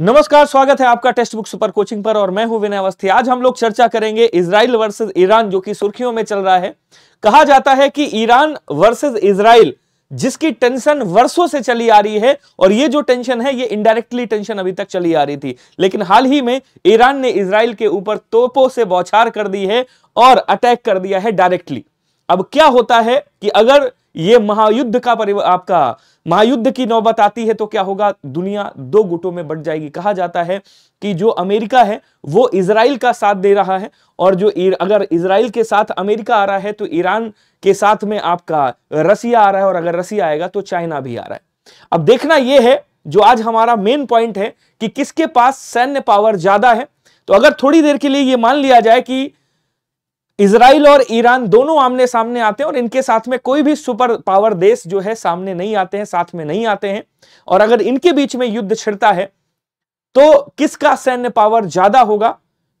नमस्कार स्वागत है आपका टेस्ट बुक सुपर कोचिंग पर और मैं हूं विनय अवस्थी आज हम लोग चर्चा करेंगे इसराइल वर्सेस ईरान जो कि सुर्खियों में चल रहा है कहा जाता है कि ईरान वर्सेस इसराइल जिसकी टेंशन वर्षों से चली आ रही है और ये जो टेंशन है ये इनडायरेक्टली टेंशन अभी तक चली आ रही थी लेकिन हाल ही में ईरान ने इसराइल के ऊपर तोपों से बौछार कर दी है और अटैक कर दिया है डायरेक्टली अब क्या होता है कि अगर ये महायुद्ध का आपका महायुद्ध की नौबत आती है तो क्या होगा दुनिया दो गुटों में बट जाएगी कहा जाता है कि जो अमेरिका है वो इसराइल का साथ दे रहा है और जो अगर इसराइल के साथ अमेरिका आ रहा है तो ईरान के साथ में आपका रसिया आ रहा है और अगर रसिया आएगा तो चाइना भी आ रहा है अब देखना यह है जो आज हमारा मेन पॉइंट है कि किसके पास सैन्य पावर ज्यादा है तो अगर थोड़ी देर के लिए यह मान लिया जाए कि इसराइल और ईरान दोनों आमने सामने आते हैं और इनके साथ में कोई भी सुपर पावर देश जो है सामने नहीं आते हैं साथ में नहीं आते हैं और अगर इनके बीच में युद्ध छिड़ता है तो किसका सैन्य पावर ज्यादा होगा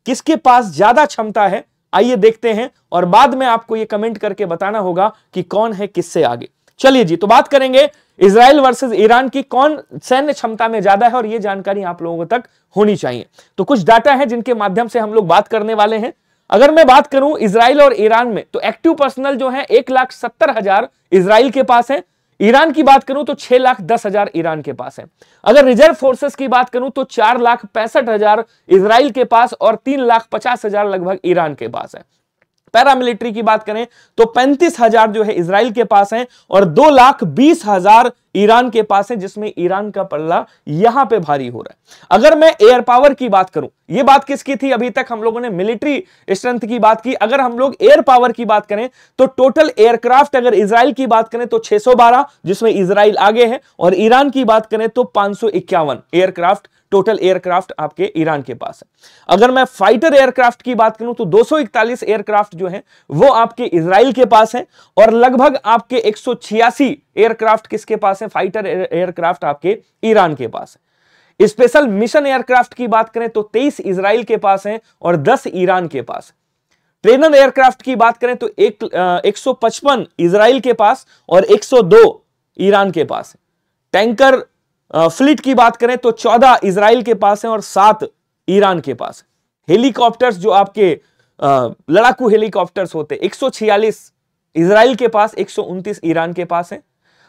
किसके पास ज्यादा क्षमता है आइए देखते हैं और बाद में आपको यह कमेंट करके बताना होगा कि कौन है किससे आगे चलिए जी तो बात करेंगे इसराइल वर्सेस ईरान की कौन सैन्य क्षमता में ज्यादा है और ये जानकारी आप लोगों तक होनी चाहिए तो कुछ डाटा है जिनके माध्यम से हम लोग बात करने वाले हैं अगर मैं बात करूं इसराइल और ईरान में तो एक्टिव पर्सनल जो है एक लाख सत्तर हजार इसराइल के पास है ईरान की बात करूं तो छह लाख दस हजार ईरान के पास है अगर रिजर्व फोर्सेस की बात करूं तो चार लाख पैंसठ हजार इसराइल के पास और तीन लाख पचास हजार लगभग ईरान के पास है पैरामिलिट्री की बात करें तो पैंतीस हजार जो है इसराइल के पास है और दो लाख बीस हजार ईरान के पास है जिसमें ईरान का पल्ला यहां पे भारी हो रहा है अगर मैं एयर पावर की बात करूं ये बात किसकी थी अभी तक हम लोगों ने मिलिट्री स्ट्रेंथ की बात की अगर हम लोग एयर पावर की बात करें तो टोटल एयरक्राफ्ट अगर इसराइल की बात करें तो 612 जिसमें इसराइल आगे है और ईरान की बात करें तो पांच एयरक्राफ्ट टोटल एयरक्राफ्ट आपके ईरान के पास है अगर मैं फाइटर एयरक्राफ्ट की बात करूं तो 241 एयरक्राफ्ट जो है वो आपके इसराइल के पास है और लगभग आपके एक एयरक्राफ्ट किसके पास है फाइटर एयरक्राफ्ट आपके ईरान के पास है स्पेशल मिशन एयरक्राफ्ट की बात करें तो 23 इसराइल के पास हैं और 10 ईरान के पास ट्रेनर एयरक्राफ्ट की बात करें तो एक एक सौ इसराइल के पास और 102 ईरान के पास टैंकर फ्लीट की बात करें तो चौदह इसराइल के पास है और सात ईरान के पास हेलीकॉप्टर्स जो आपके लड़ाकू हेलीकॉप्टर्स होते छियालीस इसराइल के पास 129 ईरान के पास है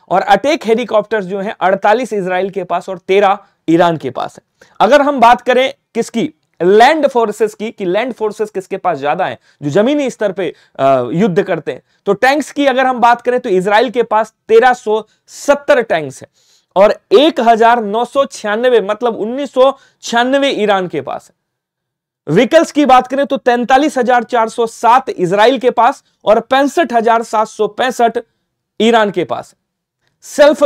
और अटैक हेलीकॉप्टर्स जो हैं 48 इसराइल के पास और 13 ईरान के पास है अगर हम बात करें किसकी लैंड फोर्सेस की कि लैंड फोर्सेस किसके पास ज्यादा है जो जमीनी स्तर पे युद्ध करते हैं तो टैंक्स की अगर हम बात करें तो इसराइल के पास 1370 टैंक्स है और एक मतलब उन्नीस ईरान के पास है व्हीकल्स की बात करें तो सात इसराइल के पास और पैंसठ ईरान के पास सेल्फ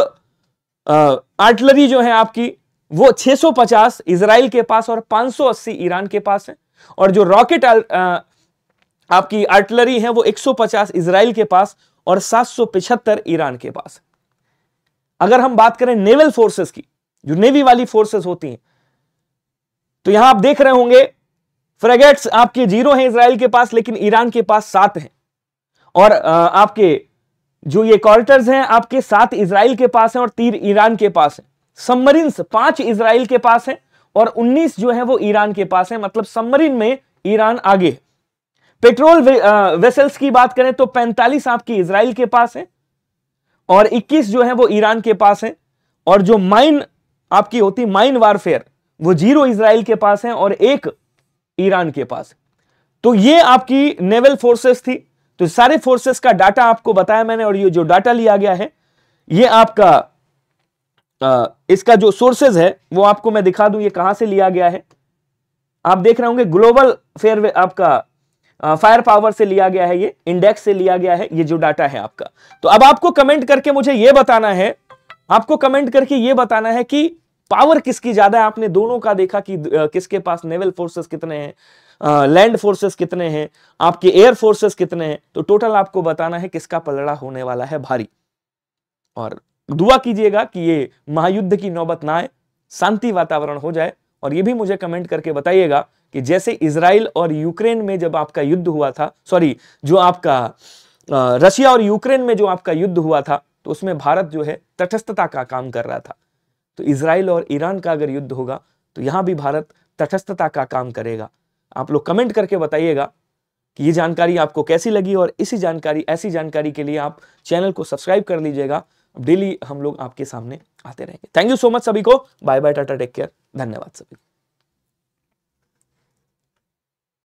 आर्टलरी जो है आपकी वो 650 इसराइल के पास और 580 ईरान के पास है और जो रॉकेट आपकी आर्टलरी है वो 150 इसराइल के पास और सात ईरान के पास है अगर हम बात करें नेवल फोर्सेस की जो नेवी वाली फोर्सेस होती हैं तो यहां आप देख रहे होंगे फ्रेगेट्स आपके जीरो हैं इसराइल के पास लेकिन ईरान के पास सात हैं और आपके जो ये क्वार्टर्स हैं आपके सात इसराइल के पास हैं और तीन ईरान के पास हैं सबमरीन पांच इसराइल के पास हैं और उन्नीस जो है वो ईरान के पास है मतलब सबमरीन में ईरान आगे है पेट्रोल वे, आ, वेसल्स की बात करें तो पैंतालीस आपकी इसराइल के पास है और 21 जो है वो ईरान के पास है और जो माइन आपकी होती माइन वारफेयर वो जीरो इसराइल के पास है और एक ईरान के पास तो ये आपकी नेवल फोर्सेस थी तो सारे फोर्सेस का डाटा आपको बताया मैंने और ये जो डाटा लिया गया है ये आपका आ, इसका जो सोर्सेज है वो आपको मैं दिखा दूं ये कहां से लिया गया है आप देख रहे होंगे ग्लोबल फेयर आपका फायर पावर से लिया गया है ये इंडेक्स से लिया गया है ये जो डाटा है आपका तो अब आपको कमेंट करके मुझे ये बताना है आपको कमेंट करके ये बताना है कि पावर किसकी ज्यादा है आपने दोनों का देखा कि किसके पास नेवल फोर्सेस कितने हैं लैंड फोर्सेस कितने हैं आपके एयर फोर्सेस कितने हैं तो टोटल आपको बताना है किसका पलड़ा होने वाला है भारी और दुआ कीजिएगा कि ये महायुद्ध की नौबत ना आए शांति वातावरण हो जाए और ये भी मुझे कमेंट करके बताइएगा कि जैसे इसराइल और यूक्रेन में जब आपका युद्ध हुआ था सॉरी जो आपका रशिया और यूक्रेन में जो आपका युद्ध हुआ था तो उसमें भारत जो है तटस्थता का काम कर रहा था तो इसराइल और ईरान का अगर युद्ध होगा तो यहां भी भारत तटस्थता का काम करेगा आप लोग कमेंट करके बताइएगा कि ये जानकारी आपको कैसी लगी और इसी जानकारी ऐसी जानकारी के लिए आप चैनल को सब्सक्राइब कर लीजिएगा डेली हम लोग आपके सामने आते रहेंगे थैंक यू सो मच सभी को bye bye tata take care धन्यवाद सभी